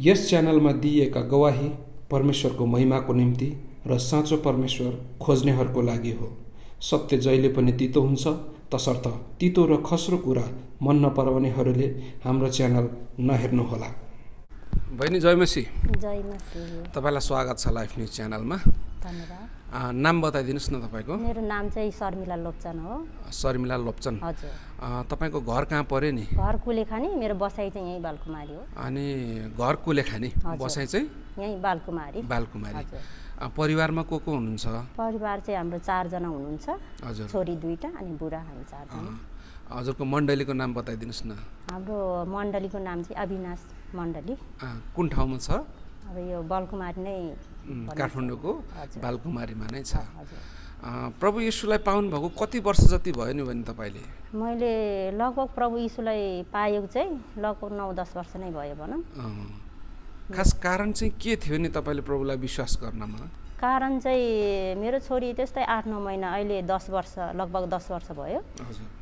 यस च्यानलमा दिइएका गवाही परमेश्वरको महिमाको निम्ति र साँचो परमेश्वर खोज्नेहरूको लागि हो सत्य जहिले पनि तितो हुन्छ तसर्थ तितो र खस्रो कुरा मन नपराउनेहरूले हाम्रो च्यानल नहेर्नुहोला बहिनी जयमसी तपाईँलाई स्वागत छ लाइफ न्युज च्यानलमा धन्यवाद नाम बताइदिनुहोस् न तपाईँको मेरो नाम चाहिँ शर्मिला लोप्चन हो शर्मिला लोप्चन तपाईँको घर कहाँ पऱ्यो नि घर कुलेखानी मेरो बसाइ चाहिँ यहीँ बालकुमारी हो अनि घर कुलेखानी बसाइ चाहिँ यहीँ बालकुमारी बालकुमारी परिवारमा को को हुनुहुन्छ परिवार चाहिँ हाम्रो चारजना हुनुहुन्छ हजुर छोरी दुईवटा अनि बुढा हामी चारजना हजुरको मण्डलीको नाम बताइदिनुहोस् न हाम्रो मण्डलीको नाम चाहिँ अविनाश मण्डली कुन ठाउँमा छ अब यो बालकुमारी नै काठमाडौँको बालकुमारीमा नै छ प्रभु यीशुलाई पाउनुभएको कति वर्ष जति भयो नि भने तपाईँले मैले लगभग प्रभु यीशुलाई पाएको चाहिँ लगभग नौ दस वर्ष नै भयो भनौँ खास कारण चाहिँ के थियो नि तपाईँले प्रभुलाई विश्वास गर्नमा कारण चाहिँ मेरो छोरी त्यस्तै आठ नौ महिना अहिले दस वर्ष लगभग दस वर्ष भयो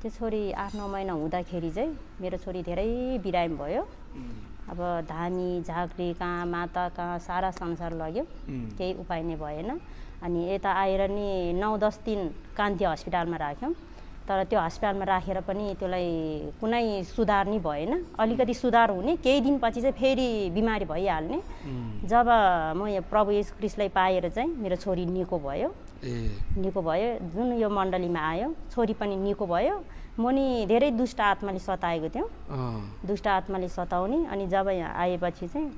त्यो छोरी आठ नौ महिना हुँदाखेरि चाहिँ मेरो छोरी धेरै बिरामी भयो अब धानी झाँक्री कहाँ माता कहाँ सारा संसार लग्यो केही उपाय नै भएन अनि यता आएर नि नौ दस दिन कान्ति हस्पिटलमा राख्यौँ तर त्यो हस्पिटलमा राखेर पनि त्यसलाई कुनै सुधार नै भएन अलिकति सुधार हुने केही दिनपछि चाहिँ फेरि बिमारी भइहाल्ने जब म यो प्रभु यस क्रिस्टलाई पाएर चाहिँ मेरो छोरी निको भयो निको भयो जुन यो मण्डलीमा आयो छोरी पनि निको भयो म धेरै दुष्ट आत्माले सताएको थियौँ दुष्ट आत्माले सताउने अनि जब यहाँ आएपछि चाहिँ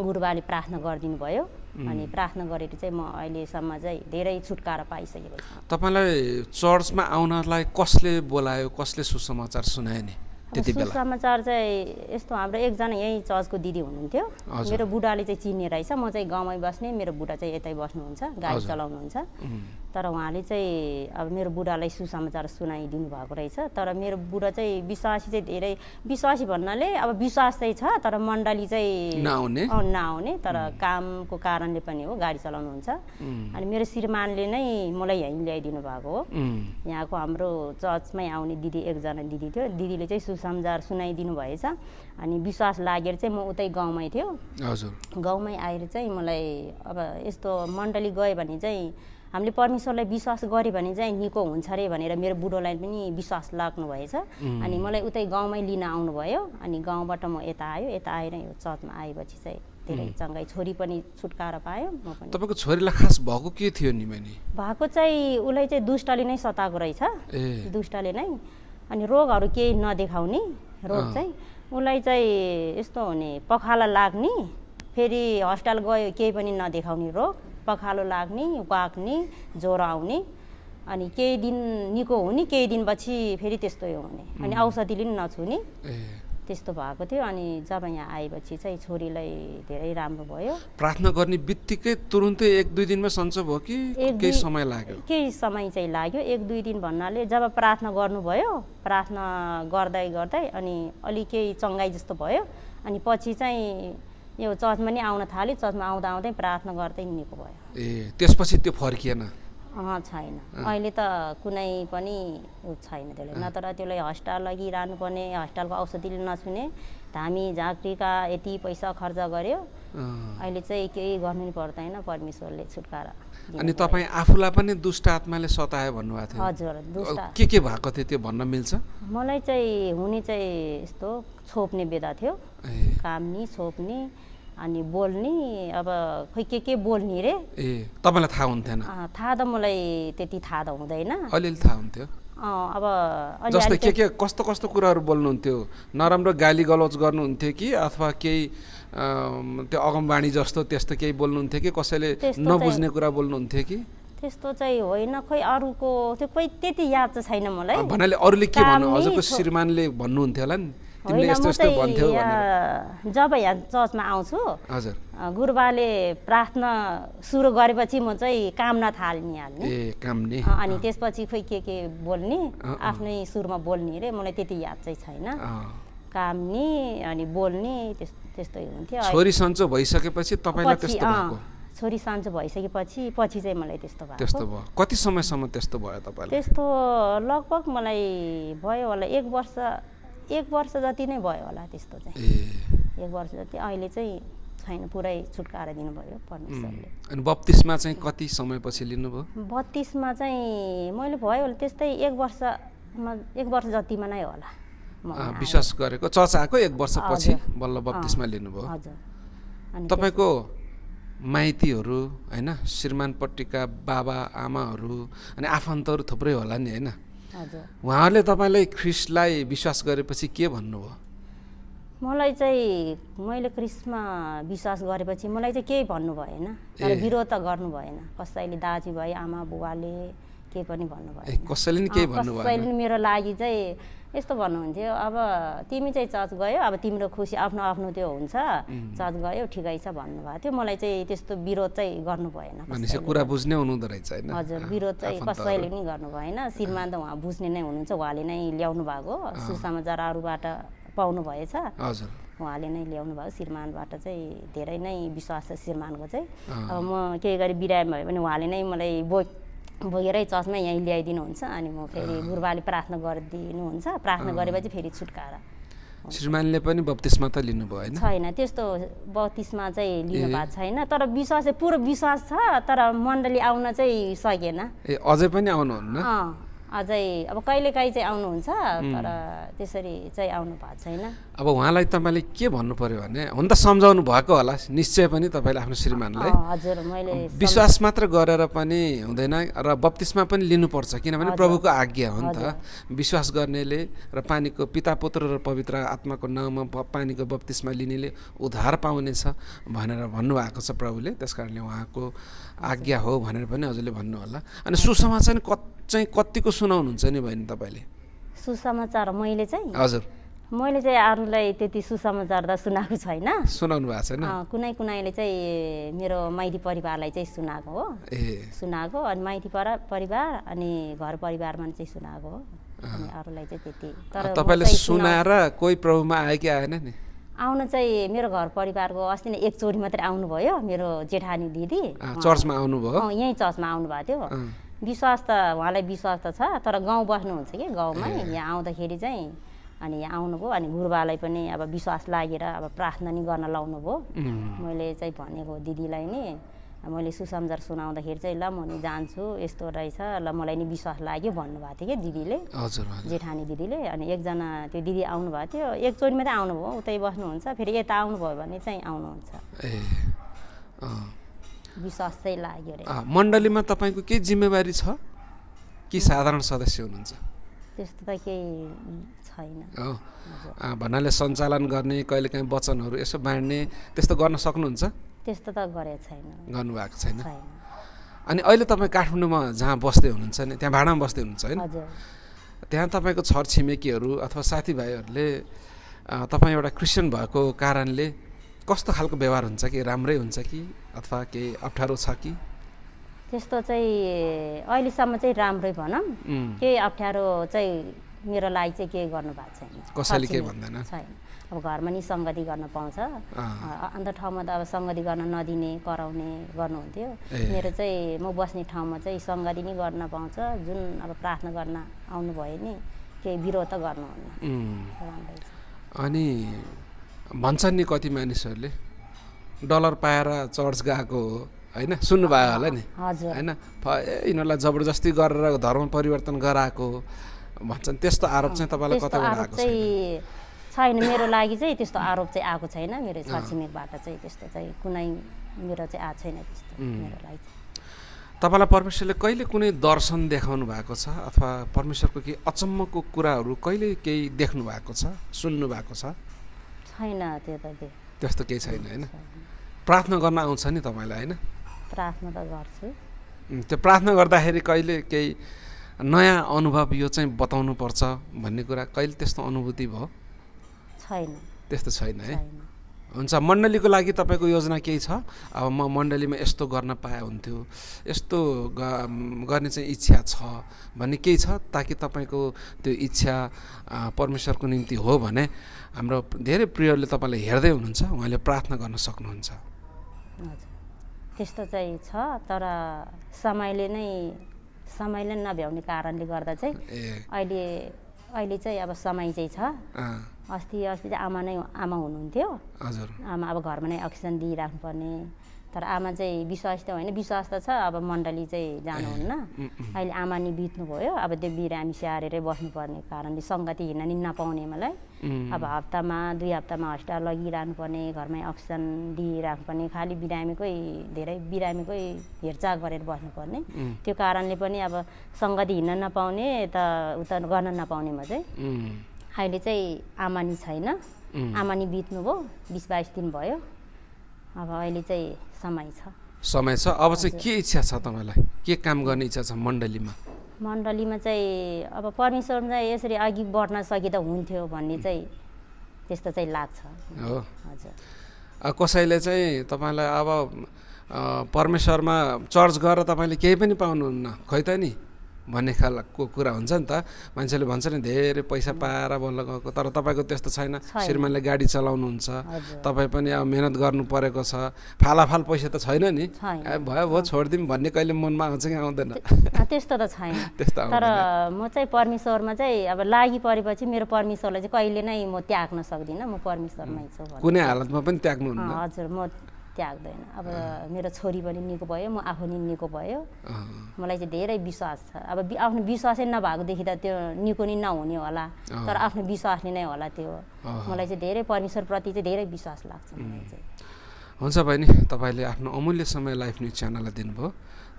गुरुबाले प्रार्थना गरिदिनु भयो अनि प्रार्थना गरेर चाहिँ म अहिलेसम्म चाहिँ धेरै छुटकारा पाइसकेको छु तपाईँलाई चर्चमा आउनलाई कसले बोलायो कसले सुसमाचार सुनायो नि सुसमाचार चाहिँ यस्तो हाम्रो एकजना यहीँ चर्चको दिदी हुनुहुन्थ्यो मेरो बुढाले चाहिँ चिन्ने रहेछ म चाहिँ गाउँमै बस्ने मेरो बुढा चाहिँ यतै बस्नुहुन्छ गाडी चलाउनुहुन्छ तर उहाँले चाहिँ अब मेरो बुढालाई सुसमाचार सुनाइदिनु भएको रहेछ तर मेरो बुढा चाहिँ विश्वासी चाहिँ धेरै विश्वासी भन्नाले अब विश्वास चाहिँ छ तर मण्डली चाहिँ नआउने नआउने तर कामको कारणले पनि हो गाडी चलाउनुहुन्छ अनि मेरो श्रीमानले नै मलाई यहीँ ल्याइदिनु भएको हो यहाँको हाम्रो चर्चमै आउने दिदी एकजना दिदी थियो दिदीले चाहिँ सुसमाचार सुनाइदिनु भएछ अनि विश्वास लागेर चाहिँ म उतै गाउँमै थियो हजुर गाउँमै आएर चाहिँ मलाई अब यस्तो मण्डली गयो भने चाहिँ हामीले परमेश्वरलाई विश्वास गऱ्यो भने चाहिँ निको हुन्छ अरे भनेर मेरो बुढोलाई पनि विश्वास लाग्नु भएछ अनि मलाई उतै गाउँमै लिन आउनुभयो अनि गाउँबाट म यता आयो यता आएर यो चर्चमा आएपछि चाहिँ धेरै चङ्गाई छोरी पनि छुटकाएर पायो म पनि तपाईँको छोरीलाई खास भएको के थियो नि निमेनी भएको चाहिँ उसलाई चाहिँ दुष्टले नै सताएको रहेछ दुष्टले नै अनि रोगहरू केही नदेखाउने रोग चाहिँ उसलाई चाहिँ यस्तो हुने पखाला लाग्ने फेरि हस्पिटल गयो केही पनि नदेखाउने रोग पखालो लाग्ने वाक्ने ज्वरो आउने अनि केही दिन निको हुने केही दिनपछि फेरि त्यस्तो हुने अनि औषधिले पनि नछुने त्यस्तो भएको थियो अनि जब यहाँ आएपछि चाहिँ छोरीलाई धेरै राम्रो भयो प्रार्थना गर्ने बित्तिकै तुरुन्तै एक दुई दिनमा सन्चो भयो कि केही समय लाग्यो केही समय चाहिँ लाग्यो एक दुई दिन भन्नाले जब प्रार्थना गर्नुभयो प्रार्थना गर्दै गर्दै अनि अलिक केही चङ्गाई जस्तो भयो अनि पछि चाहिँ यो चर्चमा नि आउन थाल्यो चर्चमा आउँदा आउँदै प्रार्थना गर्दै हिँडेको भयो ए त्यसपछि त्यो फर्किएन अँ छैन अहिले त कुनै पनि छैन त्यसले नत्र त्यसलाई हस्पिटल पर्ने हस्पिटलको औषधिले नछुने धामी झाँक्रीका यति पैसा खर्च गर्यो अहिले चाहिँ केही गर्नु नि पर्दैन परमेश्वरले छुटकारा अनि तपाईँ आफूलाई पनि दुष्ट आत्माले सतायो भन्नुभएको थियो हजुर के के भएको थियो त्यो भन्न मिल्छ मलाई चाहिँ हुने चाहिँ यस्तो छोप्ने बेदा थियो काम नि छोप्ने अनि बोल्ने अब खोइ के के बोल्ने रे ए तपाईँलाई थाहा हुन्थेन थाहा त मलाई त्यति थाहा त हुँदैन अलिअलि थाहा हुन्थ्यो अब जस्तै के के कस्तो कस्तो कुराहरू बोल्नुहुन्थ्यो नराम्रो गाली गलौज गर्नुहुन्थ्यो कि अथवा केही त्यो अगमवाणी जस्तो त्यस्तो केही बोल्नुहुन्थ्यो कि कसैले नबुझ्ने कुरा बोल्नुहुन्थ्यो कि त्यस्तो चाहिँ होइन खोइ अरूको त्यो कोही त्यति याद चाहिँ छैन मलाई भन्नाले अरूले के भन्नु हजुरको श्रीमानले भन्नुहुन्थ्यो होला नि जब यहाँ चर्चमा आउँछु गुरुबाले प्रार्थना सुरु गरेपछि म चाहिँ कामना थाल्ने हाल्ने अनि त्यसपछि खोइ के के बोल्ने आफ्नै सुरमा बोल्ने अरे मलाई त्यति याद चाहिँ छैन नि अनि बोल्ने त्यस्तै हुन्थ्यो छोरी सन्चो भइसकेपछि तपाईँलाई त्यस्तो छोरी सन्चो भइसकेपछि पछि चाहिँ मलाई त्यस्तो भयो त्यस्तो भयो कति समयसम्म त्यस्तो भयो तपाईँलाई त्यस्तो लगभग मलाई भयो होला एक वर्ष एक वर्ष जति नै भयो होला त्यस्तो चाहिँ एक वर्ष जति अहिले चाहिँ छैन पुरै छुटकाएर दिनुभयो अनि बत्तिसमा चाहिँ कति समयपछि लिनुभयो बत्तिसमा चाहिँ मैले भयो होला त्यस्तै एक वर्षमा एक वर्ष जतिमा नै होला विश्वास गरेको चर्चाको एक वर्षपछि बल्ल बत्तिसमा लिनुभयो तपाईँको माइतीहरू होइन श्रीमानपट्टिका बाबा आमाहरू अनि आफन्तहरू थुप्रै होला नि होइन उहाँहरूले तपाईँलाई ख्रिसलाई विश्वास गरेपछि के भन्नुभयो मलाई चाहिँ मैले क्रिस्मा विश्वास गरेपछि मलाई चाहिँ केही भन्नु भएन तर विरोध त गर्नु भएन कसैले दाजु भाइ आमा बुवाले केही पनि भन्नुभयो कसैले नि केही कसैले मेरो लागि चाहिँ यस्तो भन्नुहुन्थ्यो अब तिमी चाहिँ चर्च गयो अब तिम्रो खुसी आफ्नो आफ्नो त्यो हुन्छ चर्च गयो ठिकै छ भन्नुभएको थियो मलाई चाहिँ त्यस्तो विरोध चाहिँ गर्नु भएन कुरा बुझ्ने हुनुहुँदो रहेछ हजुर विरोध चाहिँ कसैले पनि गर्नु भएन श्रीमान त उहाँ बुझ्ने नै हुनुहुन्छ उहाँले नै ल्याउनु भएको सुसमाचार अरूबाट पाउनु भएछ हजुर उहाँले नै ल्याउनु भयो श्रीमानबाट चाहिँ धेरै नै विश्वास छ श्रीमानको चाहिँ अब म केही गरी बिरामी भयो भने उहाँले नै मलाई बोक भोगेरै चर्चमा यहीँ ल्याइदिनुहुन्छ अनि म फेरि गुरुबाले प्रार्थना गरिदिनुहुन्छ प्रार्थना गरेपछि फेरि छुटकारा श्रीमानले पनि बत्तिसमा त लिनुभयो छैन त्यस्तो बत्तिसमा चाहिँ लिनु भएको छैन तर विश्वास पुरो विश्वास छ तर मण्डली आउन चाहिँ सकेन ए अझै पनि आउनुहुन्न अझै अब कहिलेकाहीँ चाहिँ आउनुहुन्छ तर त्यसरी चाहिँ आउनु भएको छैन अब उहाँलाई तपाईँले के भन्नु पर्यो भने हुन त सम्झाउनु भएको होला निश्चय पनि तपाईँले आफ्नो श्रीमानलाई हजुर मैले विश्वास मात्र गरेर पनि हुँदैन र बत्तिसमा पनि लिनुपर्छ किनभने प्रभुको आज्ञा हो नि त विश्वास गर्नेले र पानीको पिता पुत्र र पवित्र आत्माको नाउँमा पानीको बत्तिसमा लिनेले उद्धार पाउनेछ भनेर भन्नुभएको छ प्रभुले त्यस कारणले उहाँको आज्ञा हो भनेर पनि हजुरले भन्नु होला अनि सुसमाचार कति चाहिँ कतिको सुनाउनुहुन्छ नि बहिनी तपाईँले सुसमाचार मैले चाहिँ हजुर मैले चाहिँ अरूलाई त्यति सुसमाचार त सुनाएको छैन सुनाउनु भएको छैन कुनै कुनैले चाहिँ मेरो माइती परिवारलाई चाहिँ सुनाएको हो ए सुनाएको अनि माइती पर परिवार अनि घर परिवारमा चाहिँ सुनाएको हो अनि अरूलाई चाहिँ त्यति तर तपाईँले सुनाएर कोही प्रभुमा आयो कि आएन नि आउन चाहिँ मेरो घर परिवारको अस्ति नै एकचोटि मात्रै आउनुभयो मेरो जेठानी दिदी चर्चमा आउनुभयो यहीँ चर्चमा आउनुभएको थियो विश्वास त उहाँलाई विश्वास त छ तर गाउँ बस्नुहुन्छ कि गाउँमा यहाँ आउँदाखेरि चाहिँ अनि यहाँ आउनुभयो अनि गुरुबालाई पनि अब विश्वास लागेर अब प्रार्थना नि गर्न लाउनु भयो मैले चाहिँ भनेको दिदीलाई नि मैले सुसम्झर सुनाउँदाखेरि चाहिँ ल म नि जान्छु यस्तो रहेछ ल मलाई नि विश्वास लाग्यो भन्नुभएको थियो कि दिदीले हजुर जेठानी दिदीले अनि एकजना त्यो दिदी आउनुभएको थियो एकचोटि मात्रै आउनुभयो उतै बस्नुहुन्छ फेरि यता आउनुभयो भने चाहिँ आउनुहुन्छ ए विश्वास चाहिँ लाग्यो अरे मण्डलीमा तपाईँको के जिम्मेवारी छ कि साधारण सदस्य हुनुहुन्छ त्यस्तो त केही छैन भन्नाले सञ्चालन गर्ने कहिले काहीँ वचनहरू यसो बाँड्ने त्यस्तो गर्न सक्नुहुन्छ त्यस्तो त गरेको छैन गर्नुभएको छैन अनि अहिले तपाईँ काठमाडौँमा जहाँ बस्दै हुनुहुन्छ नि त्यहाँ भाडामा बस्दै हुनुहुन्छ होइन त्यहाँ तपाईँको छर छिमेकीहरू अथवा साथीभाइहरूले तपाईँ एउटा क्रिस्चियन भएको कारणले कस्तो खालको व्यवहार हुन्छ कि राम्रै हुन्छ कि अथवा केही अप्ठ्यारो छ कि त्यस्तो चाहिँ अहिलेसम्म चाहिँ राम्रै भनौँ केही अप्ठ्यारो चाहिँ मेरो लागि चाहिँ केही गर्नु भएको छैन कसैले केही भन्दैन छैन अब घरमा नि सङ्गति गर्न पाउँछ अन्त ठाउँमा त अब सङ्गति गर्न नदिने कराउने गर्नुहुन्थ्यो मेरो चाहिँ म बस्ने ठाउँमा चाहिँ सङ्गति नै गर्न पाउँछ जुन अब प्रार्थना गर्न आउनुभयो नि केही विरोध त गर्नुहुन्न अनि भन्छन् नि कति मानिसहरूले डलर पाएर चर्च गएको हो होइन सुन्नुभयो होला नि होइन यिनीहरूलाई जबरजस्ती गरेर धर्म परिवर्तन गराएको हो भन्छन् त्यस्तो आरोप चाहिँ तपाईँलाई कताबाट आएको छैन मेरो लागि चाहिँ त्यस्तो आरोप चाहिँ आएको छैन मेरो छरछिमेकबाट चाहिँ त्यस्तो चाहिँ कुनै मेरो चाहिँ आएको छैन त्यस्तो मेरो लागि तपाईँलाई परमेश्वरले कहिले कुनै दर्शन देखाउनु भएको छ अथवा परमेश्वरको केही अचम्मको कुराहरू कहिले केही देख्नु भएको छ सुन्नु भएको छ छैन त्यतातिर त्यस्तो केही छैन होइन प्रार्थना गर्न आउँछ नि तपाईँलाई होइन प्रार्थना त गर्छु त्यो प्रार्थना गर्दाखेरि कहिले केही नयाँ अनुभव यो चाहिँ बताउनु पर्छ भन्ने कुरा कहिले त्यस्तो अनुभूति भयो छैन त्यस्तो छैन है हुन्छ मण्डलीको लागि तपाईँको योजना केही छ अब म मण्डलीमा यस्तो गर्न पाए हुन्थ्यो यस्तो गर्ने चाहिँ इच्छा छ भन्ने केही छ ताकि तपाईँको त्यो इच्छा परमेश्वरको निम्ति हो भने हाम्रो धेरै प्रियहरूले तपाईँले हेर्दै हुनुहुन्छ उहाँले प्रार्थना गर्न सक्नुहुन्छ त्यस्तो चाहिँ छ तर समयले नै समयले नभ्याउने कारणले गर्दा चाहिँ अहिले अहिले चाहिँ अब समय चाहिँ छ अस्ति अस्ति चाहिँ आमा नै आमा हुनुहुन्थ्यो आमा अब घरमा नै अक्सिजन दिइराख्नुपर्ने तर आमा चाहिँ विश्वास त होइन विश्वास त छ अब मण्डली चाहिँ जानुहुन्न अहिले आमा नि बित्नुभयो अब त्यो बिरामी स्याहारेरै बस्नुपर्ने कारणले सङ्गति हिँड्न नि नपाउने मलाई अब हप्तामा दुई हप्तामा हस्पिटल पर्ने घरमै अक्सिजन दिइराख्नुपर्ने खालि बिरामीकै धेरै बिरामीकै हेरचाह गरेर बस्नुपर्ने त्यो कारणले पनि अब सङ्गति हिँड्न नपाउने त उता गर्न नपाउने म चाहिँ अहिले चाहिँ आमा नि छैन आमा नि बित्नुभयो बिस बाइस दिन भयो अब अहिले चाहिँ समय छ समय छ अब चाहिँ के इच्छा छ तपाईँलाई के काम गर्ने इच्छा छ मण्डलीमा मण्डलीमा चाहिँ अब परमेश्वर चाहिँ यसरी अघि बढ्न सकिँदा हुन्थ्यो भन्ने चाहिँ त्यस्तो चाहिँ लाग्छ हो हजुर कसैले चाहिँ तपाईँलाई अब परमेश्वरमा चर्च गरेर तपाईँले केही पनि पाउनुहुन्न खै त नि भन्ने खालको कुरा हुन्छ नि त मान्छेले भन्छ नि धेरै पैसा पाएर बल्ल गएको तर तपाईँको त्यस्तो छैन श्रीमानले गाडी चलाउनुहुन्छ तपाईँ पनि अब मिहिनेत गर्नु परेको छ फालाफाल पैसा त छैन नि भयो भयो छोडिदिउँ भन्ने कहिले मनमा आउँछ कि आउँदैन त्यस्तो त छैन तर म चाहिँ परमेश्वरमा चाहिँ अब लागि परेपछि मेरो परमेश्वरलाई चाहिँ कहिले नै म त्याग्न सक्दिनँ म परमेश्वरमै छु कुनै हालतमा पनि त्याग्नु हजुर म त्याग्दैन अब मेरो छोरी पनि निको भयो म आफू नि निको भयो मलाई चाहिँ धेरै विश्वास छ अब आफ्नो विश्वासै नभएकोदेखि त त्यो निको नि नहुने होला तर आफ्नो विश्वासले नै होला त्यो मलाई चाहिँ धेरै परमेश्वरप्रति चाहिँ धेरै विश्वास लाग्छ हुन्छ बहिनी तपाईँले आफ्नो अमूल्य समय लाइफ न्युज च्यानललाई दिनुभयो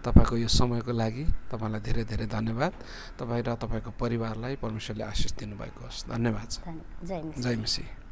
तपाईँको यो समयको लागि तपाईँलाई धेरै धेरै धन्यवाद तपाईँ र तपाईँको परिवारलाई परमेश्वरले आशिष दिनुभएको होस् धन्यवाद जय मिसी